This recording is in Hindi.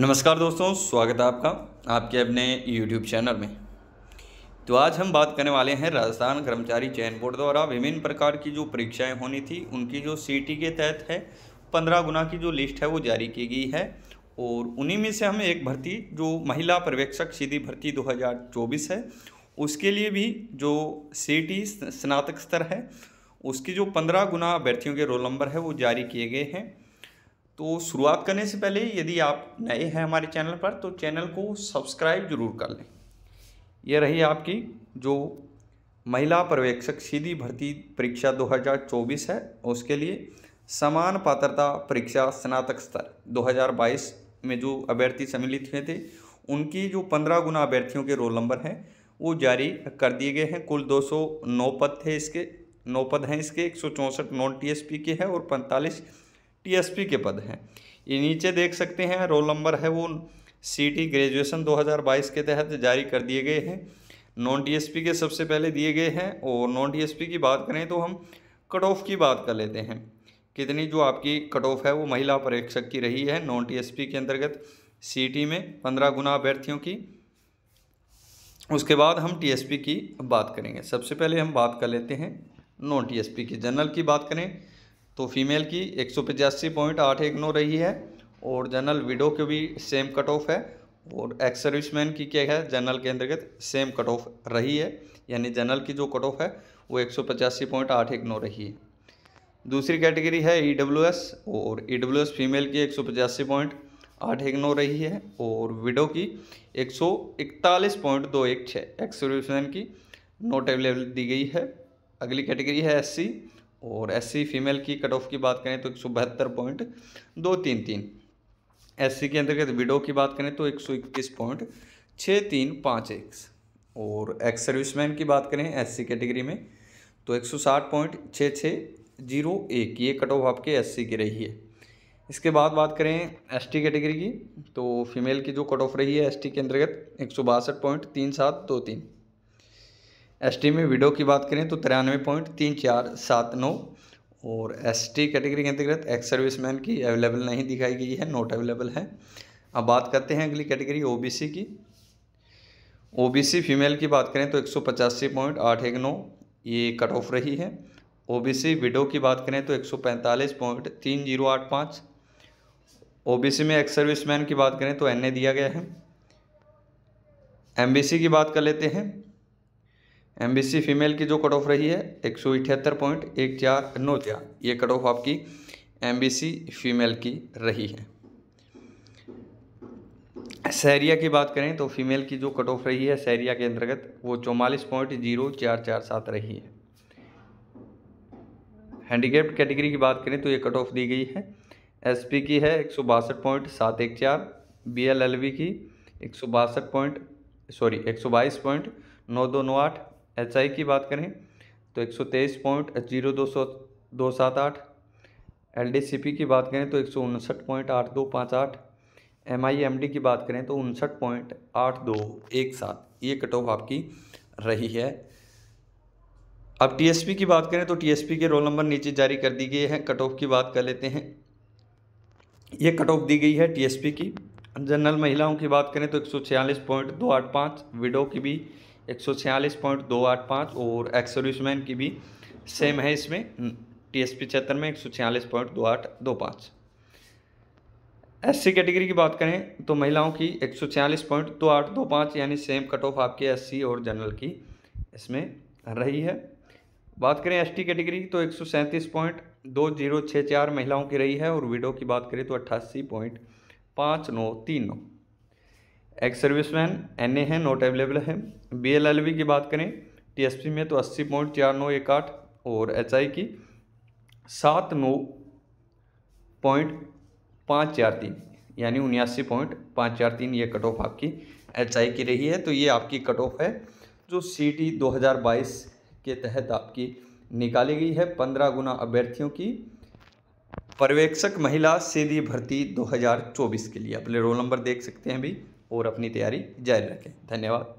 नमस्कार दोस्तों स्वागत है आपका आपके अपने यूट्यूब चैनल में तो आज हम बात करने वाले हैं राजस्थान कर्मचारी चयन बोर्ड द्वारा विभिन्न प्रकार की जो परीक्षाएं होनी थी उनकी जो सी के तहत है पंद्रह गुना की जो लिस्ट है वो जारी की गई है और उन्हीं में से हम एक भर्ती जो महिला पर्यवेक्षक सीधी भर्ती 2024 है उसके लिए भी जो सी स्नातक स्तर है उसकी जो पंद्रह गुना अभ्यर्थियों के रोल नंबर है वो जारी किए गए हैं तो शुरुआत करने से पहले यदि आप नए हैं हमारे चैनल पर तो चैनल को सब्सक्राइब जरूर कर लें यह रही आपकी जो महिला पर्यवेक्षक सीधी भर्ती परीक्षा 2024 है उसके लिए समान पात्रता परीक्षा स्नातक स्तर 2022 में जो अभ्यर्थी सम्मिलित हुए थे उनकी जो पंद्रह गुना अभ्यर्थियों के रोल नंबर हैं वो जारी कर दिए गए हैं कुल 209 पद थे इसके नौ पद हैं इसके एक नॉन टीएसपी के हैं और 45 पीएसपी के पद हैं ये नीचे देख सकते हैं रोल नंबर है वो सीटी ग्रेजुएशन 2022 के तहत जारी कर दिए गए हैं नॉन डीएसपी के सबसे पहले दिए गए हैं और नॉन डीएसपी की बात करें तो हम कट ऑफ की बात कर लेते हैं कितनी जो आपकी कट ऑफ है वो महिला परीक्षक की रही है नॉन डी के अंतर्गत सी में पंद्रह गुना अभ्यर्थियों की उसके बाद हम टीएसपी की बात करेंगे सबसे पहले हम बात कर लेते हैं नॉन टीएसपी की जनरल की बात करें तो फीमेल की एक सौ पचासी पॉइंट आठ एक नौ रही है और जनरल विडो के भी सेम कट ऑफ है और एक्स सर्विसमैन की क्या है जनरल के अंतर्गत सेम कट ऑफ रही है यानी जनरल की जो कट ऑफ है वो एक सौ पचासी पॉइंट आठ एक नौ रही है दूसरी कैटेगरी है ई डब्ल्यू एस और ई डब्ल्यू एस फीमेल की एक सौ पचासी पॉइंट आठ एक नौ रही है और विडो की एक सौ इकतालीस पॉइंट दो एक छः एक्स सर्विसमैन की नोट अवेलेबल दी गई है अगली कैटेगरी है एस सी और एस फीमेल की कट ऑफ की बात करें तो एक सौ बहत्तर पॉइंट दो तीन तीन एस के अंतर्गत विडो की बात करें तो एक सौ इक्कीस पॉइंट छः तीन पाँच एक और एक्स सर्विसमैन की बात करें एस कैटेगरी में तो एक सौ साठ पॉइंट छः छः जीरो एक ये कट ऑफ आपके एस की रही है इसके बाद बात करें एस कैटेगरी की तो फीमेल की जो कट ऑफ रही है एस के अंतर्गत एक सौ बासठ पॉइंट तीन सात दो तीन एस में विडो की बात करें तो तिरानवे पॉइंट तीन चार सात नौ और एस कैटेगरी के अंतर्गत एक्स सर्विसमैन की अवेलेबल नहीं दिखाई गई है नॉट अवेलेबल है अब बात करते हैं अगली कैटेगरी ओबीसी की ओबीसी फीमेल की बात करें तो एक सौ पचासी पॉइंट आठ एक नौ ये कट ऑफ रही है ओबीसी विडो की बात करें तो एक सौ पैंतालीस पॉइंट तीन जीरो आठ पाँच ओ में एक्स सर्विसमैन की बात करें तो एन दिया गया है एम की बात कर लेते हैं एम फीमेल की जो कट ऑफ रही है एक सौ इठहत्तर पॉइंट एक चार नौ चार ये कट ऑफ आपकी एम फीमेल की रही है सैरिया की बात करें तो फीमेल की जो कट ऑफ रही है सैरिया के अंतर्गत वो चौवालीस पॉइंट जीरो चार चार सात रही है हैंडीकेप्ड कैटेगरी की बात करें तो ये कट ऑफ दी गई है एसपी की है एक सौ बासठ पॉइंट सात एक चार बी एल एल की एक सौ बासठ पॉइंट सॉरी एक सौ बाईस पॉइंट नौ दो नौ आठ एच आई की बात करें तो एक सौ तेईस पॉइंट जीरो दो सौ दो सात आठ एल डी सी पी की बात करें तो एक सौ उनसठ पॉइंट आठ दो पाँच आठ एम आई एम डी की बात करें तो उनसठ पॉइंट आठ दो एक सात ये कट ऑफ आपकी रही है अब टी एस पी की बात करें तो टी एस पी के रोल नंबर नीचे जारी कर दिए गए हैं कट ऑफ की बात कर लेते हैं ये कट ऑफ दी गई है टी एस पी की जनरल महिलाओं की बात करें तो एक सौ छियालीस पॉइंट दो आठ पाँच विडो की भी एक सौ छियालीस पॉइंट दो आठ पाँच और एक्स सर्विसमैन की भी सेम है इसमें टी हम्म, एस में एक सौ छियालीस पॉइंट दो आठ दो पाँच एस सी कैटेगरी की बात करें तो महिलाओं की एक सौ छियालीस पॉइंट दो आठ दो पाँच यानी सेम कट ऑफ आपके एस सी और जनरल की इसमें रही है बात करें एस टी कैटेगरी तो एक सौ सैंतीस पॉइंट दो जीरो छः चार महिलाओं की रही है और विडो की बात करें तो अट्ठासी पॉइंट पाँच नौ तीन नौ ex serviceman N A है नॉट अवेलेबल है बी एल एल वी की बात करें टी एस पी में तो अस्सी पॉइंट चार नौ एक आठ और एच आई की सात नौ पॉइंट पाँच चार तीन यानी उन्यासी पॉइंट पाँच चार तीन ये कट ऑफ आपकी एच आई की रही है तो ये आपकी कट ऑफ है जो सी टी दो हज़ार बाईस के तहत आपकी निकाली गई है पंद्रह गुना अभ्यर्थियों की पर्यवेक्षक महिला सीधी भर्ती दो हज़ार चौबीस के लिए अपने रोल नंबर देख सकते हैं भाई और अपनी तैयारी जारी रखें धन्यवाद